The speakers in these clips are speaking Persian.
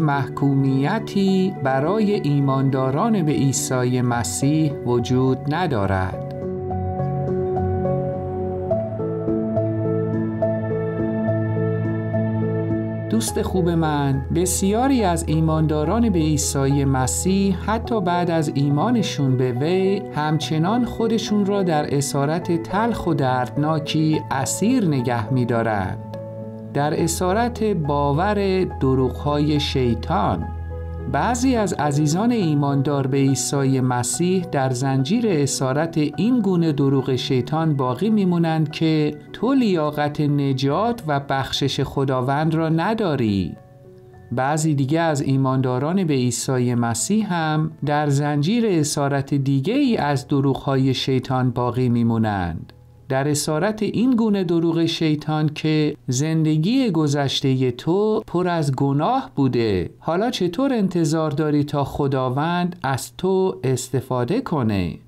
محکومیتی برای ایمانداران به عیسی مسیح وجود ندارد. دوست خوب من بسیاری از ایمانداران به عیسی مسیح حتی بعد از ایمانشون به وی همچنان خودشون را در اسارت تلخ و دردناکی اسیر نگه می‌دارند. در اسارت باور دروغهای شیطان بعضی از عزیزان ایماندار به عیسی مسیح در زنجیر اسارت این گونه دروغ شیطان باقی میمونند که تو لیاقت نجات و بخشش خداوند را نداری بعضی دیگه از ایمانداران به عیسی مسیح هم در زنجیر اسارت دیگه ای از دروغهای شیطان باقی میمونند در اسارت این گونه دروغ شیطان که زندگی گذشته تو پر از گناه بوده حالا چطور انتظار داری تا خداوند از تو استفاده کنه؟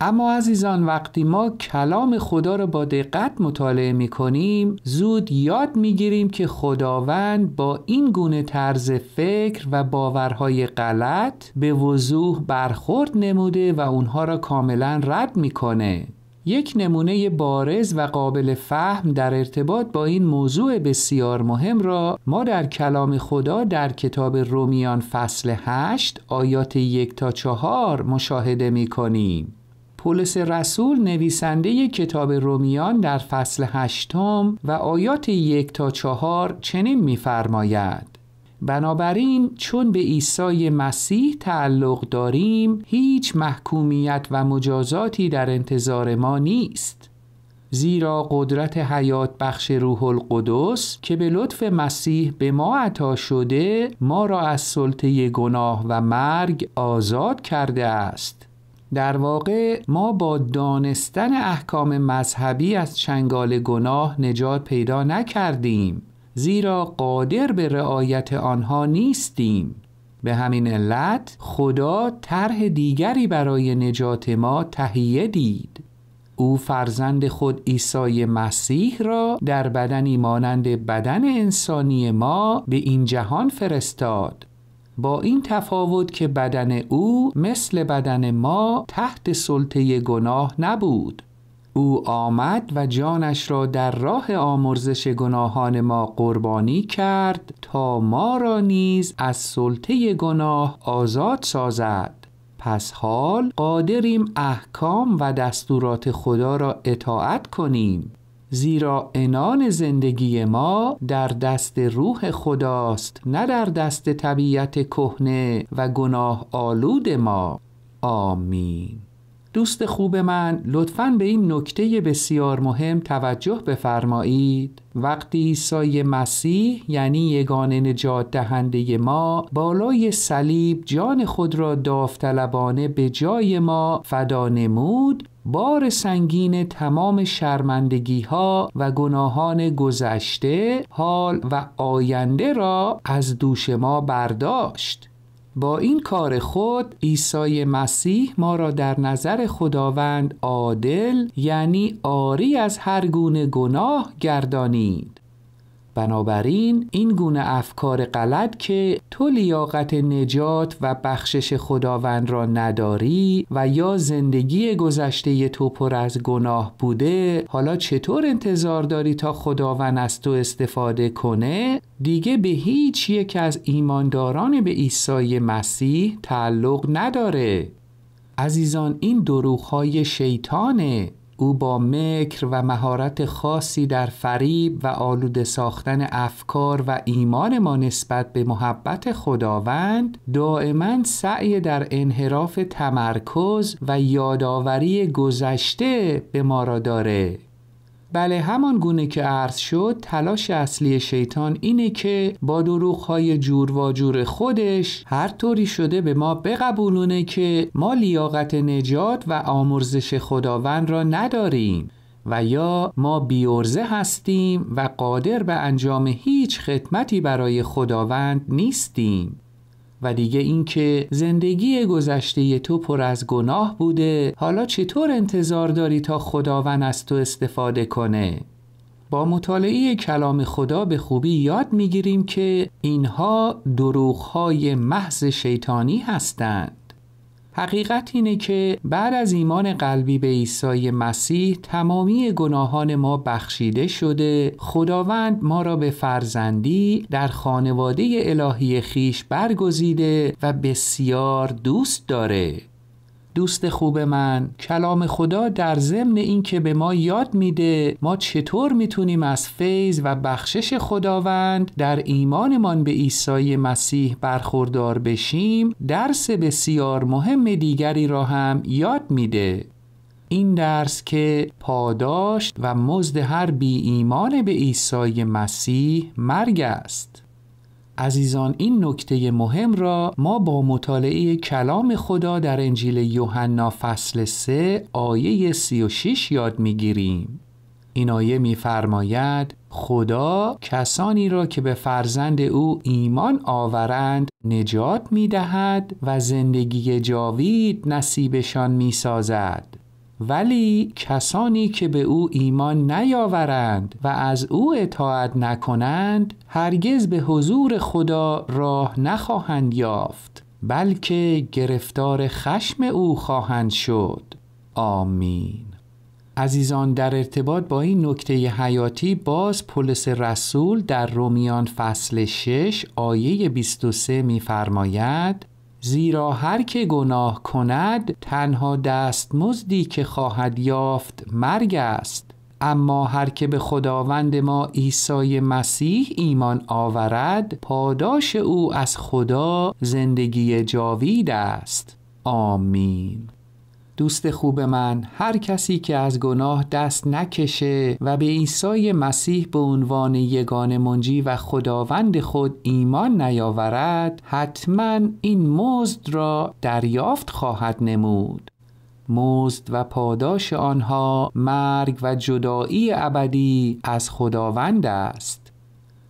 اما عزیزان وقتی ما کلام خدا را با دقت مطالعه می کنیم زود یاد می گیریم که خداوند با این گونه طرز فکر و باورهای غلط به وضوح برخورد نموده و اونها را کاملا رد میکنه. یک نمونه بارز و قابل فهم در ارتباط با این موضوع بسیار مهم را ما در کلام خدا در کتاب رومیان فصل 8 آیات یک تا چهار مشاهده می کنیم. پولس رسول نویسنده کتاب رومیان در فصل هشتم و آیات یک تا چهار چنین می‌فرماید بنابراین چون به عیسی مسیح تعلق داریم هیچ محکومیت و مجازاتی در انتظار ما نیست زیرا قدرت حیات بخش روح القدس که به لطف مسیح به ما عطا شده ما را از سلطه گناه و مرگ آزاد کرده است در واقع ما با دانستن احکام مذهبی از چنگال گناه نجات پیدا نکردیم زیرا قادر به رعایت آنها نیستیم به همین علت خدا طرح دیگری برای نجات ما تهیه دید او فرزند خود عیسی مسیح را در بدنی مانند بدن انسانی ما به این جهان فرستاد با این تفاوت که بدن او مثل بدن ما تحت سلطه گناه نبود او آمد و جانش را در راه آمرزش گناهان ما قربانی کرد تا ما را نیز از سلطه گناه آزاد سازد پس حال قادریم احکام و دستورات خدا را اطاعت کنیم زیرا انان زندگی ما در دست روح خداست نه در دست طبیعت کهنه و گناه آلود ما آمین دوست خوب من لطفا به این نکته بسیار مهم توجه بفرمایید وقتی عیسی مسیح یعنی یگان نجات دهنده ما بالای صلیب جان خود را داوطلبانه به جای ما فدا نمود بار سنگین تمام شرمندگی ها و گناهان گذشته، حال و آینده را از دوش ما برداشت با این کار خود عیسی مسیح ما را در نظر خداوند عادل یعنی آری از هر گونه گناه گردانید بنابراین این گونه افکار غلط که تو لیاقت نجات و بخشش خداوند را نداری و یا زندگی گذشته تو پر از گناه بوده حالا چطور انتظار داری تا خداوند از تو استفاده کنه دیگه به هیچ یک از ایمانداران به عیسی مسیح تعلق نداره عزیزان این های شیطانه او با مکر و مهارت خاصی در فریب و آلوده ساختن افکار و ایمان ما نسبت به محبت خداوند دائما سعی در انحراف تمرکز و یادآوری گذشته به ما را داره بله همان گونه که عرض شد تلاش اصلی شیطان اینه که با های جور و جور خودش هر طوری شده به ما بقبولونه که ما لیاقت نجات و آمرزش خداوند را نداریم و یا ما بیورزه هستیم و قادر به انجام هیچ خدمتی برای خداوند نیستیم و دیگه اینکه زندگی گذشته تو پر از گناه بوده حالا چطور انتظار داری تا خداوند از تو استفاده کنه با مطالعه کلام خدا به خوبی یاد میگیریم که اینها دروغهای محض شیطانی هستند حقیقت اینه که بعد از ایمان قلبی به عیسی مسیح تمامی گناهان ما بخشیده شده خداوند ما را به فرزندی در خانواده الهی خیش برگزیده و بسیار دوست داره دوست خوب من کلام خدا در ضمن اینکه به ما یاد میده ما چطور میتونیم از فیض و بخشش خداوند در ایمانمان به عیسی مسیح برخوردار بشیم درس بسیار مهم دیگری را هم یاد میده این درس که پاداش و مزد هر بی ایمان به عیسی مسیح مرگ است عزیزان این نکته مهم را ما با مطالعه کلام خدا در انجیل یوحنا فصل 3 آیه 36 یاد میگیریم. این آیه میفرماید خدا کسانی را که به فرزند او ایمان آورند نجات میدهد و زندگی جاوید نصیبشان میسازد ولی کسانی که به او ایمان نیاورند و از او اطاعت نکنند هرگز به حضور خدا راه نخواهند یافت بلکه گرفتار خشم او خواهند شد آمین عزیزان در ارتباط با این نکته حیاتی باز پولس رسول در رومیان فصل 6 آیه 23 می‌فرماید زیرا هر که گناه کند تنها دست مزدی که خواهد یافت مرگ است اما هر که به خداوند ما عیسی مسیح ایمان آورد پاداش او از خدا زندگی جاوید است آمین دوست خوب من هر کسی که از گناه دست نکشه و به عیسی مسیح به عنوان یگان منجی و خداوند خود ایمان نیاورد حتما این مزد را دریافت خواهد نمود مزد و پاداش آنها مرگ و جدایی ابدی از خداوند است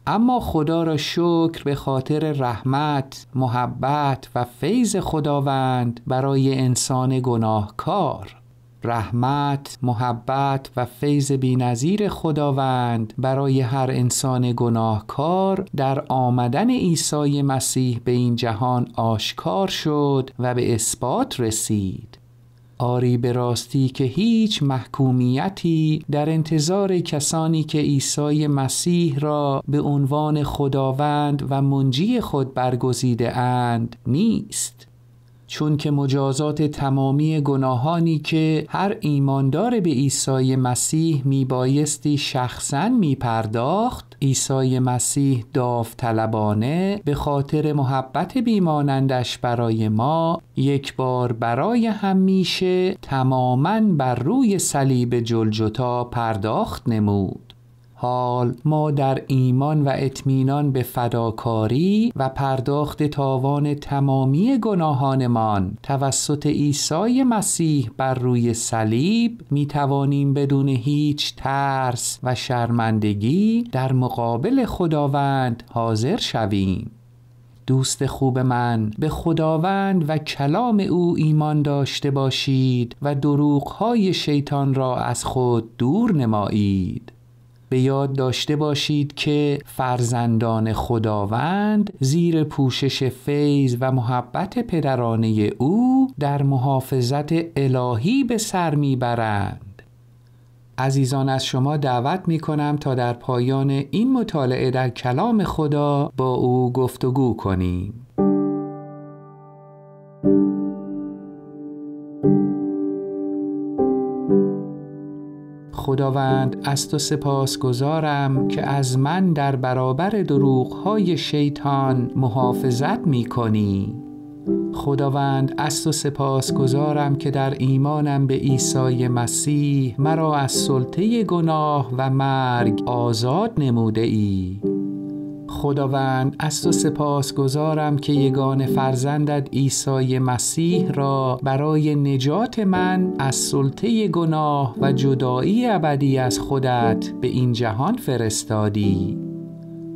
اما خدا را شکر به خاطر رحمت، محبت و فیض خداوند برای انسان گناهکار رحمت، محبت و فیض بینظیر خداوند برای هر انسان گناهکار در آمدن عیسی مسیح به این جهان آشکار شد و به اثبات رسید. آری به راستی که هیچ محکومیتی در انتظار کسانی که عیسی مسیح را به عنوان خداوند و منجی خود برگزیده اند نیست چون که مجازات تمامی گناهانی که هر ایماندار به عیسی مسیح میبایستی شخصا پرداخت، عیسی مسیح داوطلبانه به خاطر محبت بیمانندش برای ما یک بار برای همیشه تماما بر روی صلیب جلجتا پرداخت نمود حال ما در ایمان و اطمینان به فداکاری و پرداخت تاوان تمامی گناهانمان توسط عیسی مسیح بر روی صلیب می توانیم بدون هیچ ترس و شرمندگی در مقابل خداوند حاضر شویم دوست خوب من به خداوند و کلام او ایمان داشته باشید و دروغهای شیطان را از خود دور نمایید به یاد داشته باشید که فرزندان خداوند زیر پوشش فیض و محبت پدرانه او در محافظت الهی به سر میبرند عزیزان از شما دعوت می کنم تا در پایان این مطالعه در کلام خدا با او گفتگو کنیم. خداوند از تو سپاس گذارم که از من در برابر های شیطان محافظت می کنی. خداوند از تو سپاس گذارم که در ایمانم به عیسی مسیح مرا از سلطه گناه و مرگ آزاد نموده ای خداوند از تو سپاس گذارم که یگان فرزندت عیسی مسیح را برای نجات من از سلطه گناه و جدایی ابدی از خودت به این جهان فرستادی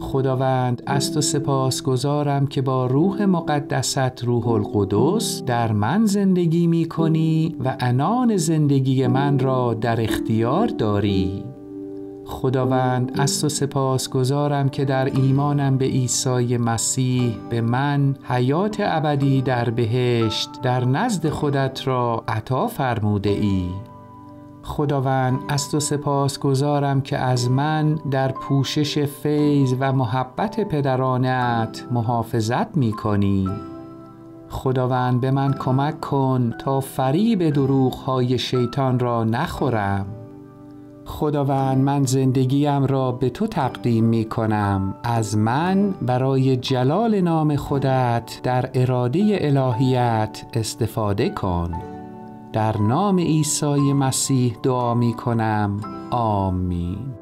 خداوند از تو سپاس گذارم که با روح مقدست روح القدس در من زندگی می کنی و انان زندگی من را در اختیار داری خداوند از تو سپاس گذارم که در ایمانم به عیسی مسیح به من حیات ابدی در بهشت در نزد خودت را عطا فرموده ای خداوند از تو سپاس گذارم که از من در پوشش فیض و محبت پدرانت محافظت می کنی. خداوند به من کمک کن تا فریب دروغ های شیطان را نخورم. خداوند من زندگیم را به تو تقدیم می کنم از من برای جلال نام خودت در اراده الهیت استفاده کن در نام عیسی مسیح دعا می کنم آمین